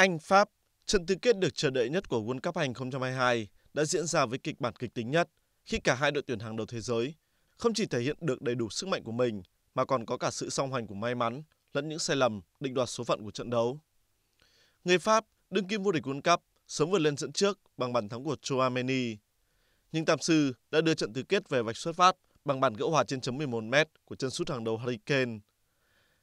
Anh, Pháp, trận tứ kết được chờ đợi nhất của World Cup 2022 đã diễn ra với kịch bản kịch tính nhất khi cả hai đội tuyển hàng đầu thế giới không chỉ thể hiện được đầy đủ sức mạnh của mình mà còn có cả sự song hành của may mắn lẫn những sai lầm định đoạt số phận của trận đấu. Người Pháp, đương kim vô địch World Cup, sớm vượt lên dẫn trước bằng bàn thắng của Chouameni. Nhưng tạm Sư đã đưa trận tứ kết về vạch xuất phát bằng bàn gỡ hòa trên chấm 11m của chân sút hàng đầu Harry Kane.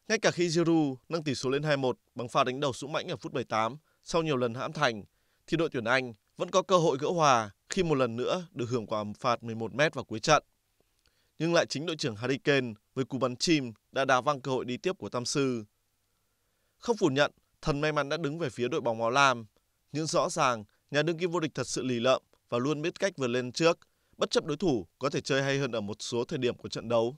Ngay cả khi Giroud nâng tỷ số lên 2-1 bằng pha đánh đầu sũng mãnh ở phút 78 sau nhiều lần hãm thành, thì đội tuyển Anh vẫn có cơ hội gỡ hòa khi một lần nữa được hưởng quả phạt 11m vào cuối trận. Nhưng lại chính đội trưởng Harry Kane với cú bắn chim đã đá văng cơ hội đi tiếp của Tam Sư. Không phủ nhận, thần may mắn đã đứng về phía đội bóng áo lam, nhưng rõ ràng nhà đương kim vô địch thật sự lì lợm và luôn biết cách vượt lên trước, bất chấp đối thủ có thể chơi hay hơn ở một số thời điểm của trận đấu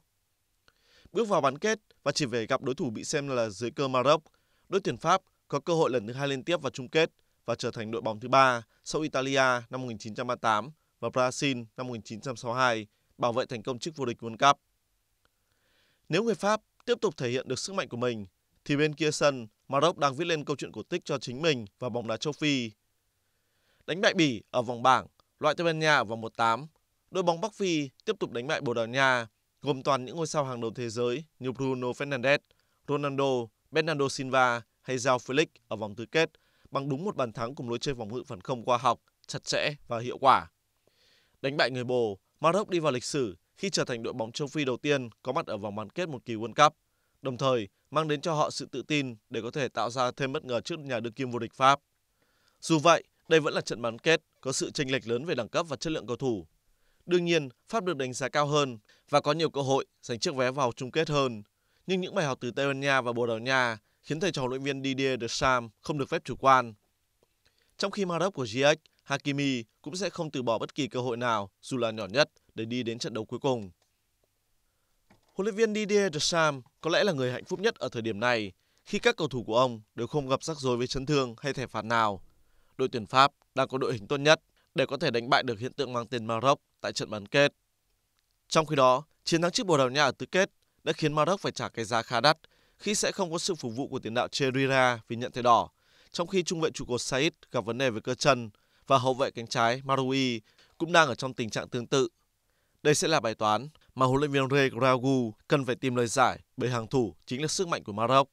bước vào bán kết và chỉ về gặp đối thủ bị xem là dưới cơ Maroc. Đội tuyển Pháp có cơ hội lần thứ hai liên tiếp vào chung kết và trở thành đội bóng thứ ba sau Italia năm 1938 và Brazil năm 1962 bảo vệ thành công chức vô địch World Cup. Nếu người Pháp tiếp tục thể hiện được sức mạnh của mình, thì bên kia sân, Maroc đang viết lên câu chuyện cổ tích cho chính mình và bóng đá châu Phi. Đánh bại Bỉ ở vòng bảng, loại Tây Ban Nha ở vòng 1-8, đội bóng Bắc Phi tiếp tục đánh bại Bồ Đào Nha gồm toàn những ngôi sao hàng đầu thế giới như Bruno Fernandes, Ronaldo, Bernardo Silva hay Giao Felix ở vòng tứ kết bằng đúng một bàn thắng cùng lối chơi vòng ngự phần không khoa học, chặt chẽ và hiệu quả. Đánh bại người Bồ, Maroc đi vào lịch sử khi trở thành đội bóng châu Phi đầu tiên có mặt ở vòng bán kết một kỳ World Cup, đồng thời mang đến cho họ sự tự tin để có thể tạo ra thêm bất ngờ trước nhà đương kim vô địch Pháp. Dù vậy, đây vẫn là trận bán kết có sự chênh lệch lớn về đẳng cấp và chất lượng cầu thủ. Đương nhiên, Pháp được đánh giá cao hơn và có nhiều cơ hội giành chiếc vé vào chung kết hơn. Nhưng những bài học từ Tây Ban Nha và Bồ Đào Nha khiến thầy trò huấn luyện viên Didier Deschamps không được phép chủ quan. Trong khi Maroc của Ziyech, Hakimi cũng sẽ không từ bỏ bất kỳ cơ hội nào dù là nhỏ nhất để đi đến trận đấu cuối cùng. Huấn luyện viên Didier Deschamps có lẽ là người hạnh phúc nhất ở thời điểm này khi các cầu thủ của ông đều không gặp rắc rối với chấn thương hay thẻ phạt nào. Đội tuyển Pháp đang có đội hình tốt nhất để có thể đánh bại được hiện tượng mang tên Maroc tại trận bán kết. Trong khi đó, chiến thắng trước Bồ Đào Nha ở tứ kết đã khiến Maroc phải trả cái giá khá đắt khi sẽ không có sự phục vụ của tiền đạo Cherira vì nhận thẻ đỏ, trong khi trung vệ trụ cột Said gặp vấn đề về cơ chân và hậu vệ cánh trái Marui cũng đang ở trong tình trạng tương tự. Đây sẽ là bài toán mà huấn luyện viên Ray Gragu cần phải tìm lời giải bởi hàng thủ chính là sức mạnh của Maroc.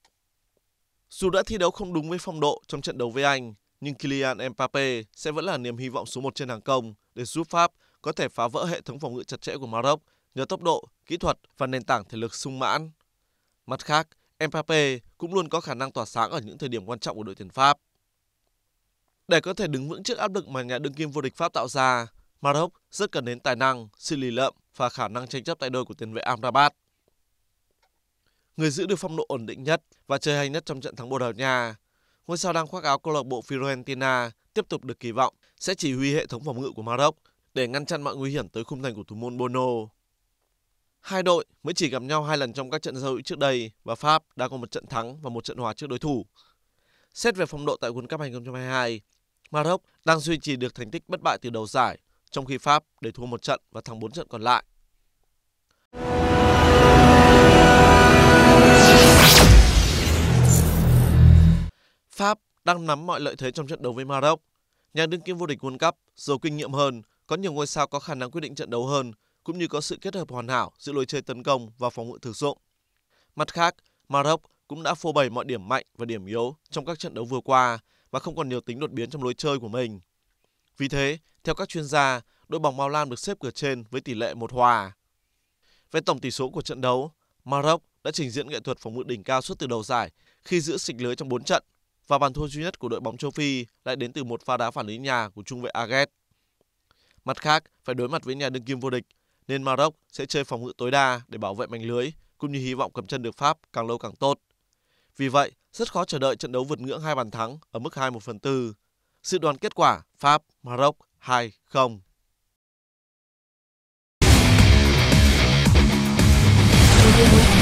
Dù đã thi đấu không đúng với phong độ trong trận đấu với Anh, nhưng Kylian Mbappe sẽ vẫn là niềm hy vọng số 1 trên hàng công để giúp Pháp có thể phá vỡ hệ thống phòng ngự chặt chẽ của Maroc nhờ tốc độ, kỹ thuật và nền tảng thể lực sung mãn. Mặt khác, Mbappe cũng luôn có khả năng tỏa sáng ở những thời điểm quan trọng của đội tuyển Pháp. Để có thể đứng vững trước áp lực mà nhà đương kim vô địch Pháp tạo ra, Maroc rất cần đến tài năng, sự lì lợm và khả năng tranh chấp tay đôi của tiền vệ Amrabat. Người giữ được phong độ ổn định nhất và chơi hay nhất trong trận thắng Bồ Đào Nha, ngôi sao đang khoác áo câu lạc bộ Fiorentina tiếp tục được kỳ vọng sẽ chỉ huy hệ thống phòng ngự của Maroc để ngăn chặn mọi nguy hiểm tới khung thành của thủ môn Bono. Hai đội mới chỉ gặp nhau hai lần trong các trận giao hữu trước đây và Pháp đã có một trận thắng và một trận hòa trước đối thủ. Xét về phong độ tại World Cup 2022, Maroc đang duy trì được thành tích bất bại từ đầu giải, trong khi Pháp để thua một trận và thắng bốn trận còn lại. Pháp đang nắm mọi lợi thế trong trận đấu với Maroc. Nhà đương kim vô địch World Cup giàu kinh nghiệm hơn có nhiều ngôi sao có khả năng quyết định trận đấu hơn, cũng như có sự kết hợp hoàn hảo giữa lối chơi tấn công và phòng ngự thực dụng. Mặt khác, Maroc cũng đã phô bày mọi điểm mạnh và điểm yếu trong các trận đấu vừa qua và không còn nhiều tính đột biến trong lối chơi của mình. Vì thế, theo các chuyên gia, đội bóng Mao Lan được xếp cửa trên với tỷ lệ một hòa. Về tổng tỷ số của trận đấu, Maroc đã trình diễn nghệ thuật phòng ngự đỉnh cao suốt từ đầu giải khi giữ xịch lưới trong 4 trận và bàn thua duy nhất của đội bóng châu Phi lại đến từ một pha đá phản lưới nhà của trung vệ Aget. Mặt khác, phải đối mặt với nhà đương kim vô địch, nên Maroc sẽ chơi phòng ngự tối đa để bảo vệ mảnh lưới, cũng như hy vọng cầm chân được Pháp càng lâu càng tốt. Vì vậy, rất khó chờ đợi trận đấu vượt ngưỡng hai bàn thắng ở mức 2 1 phần 4. sự đoán kết quả Pháp, Maroc 2-0. Thank you.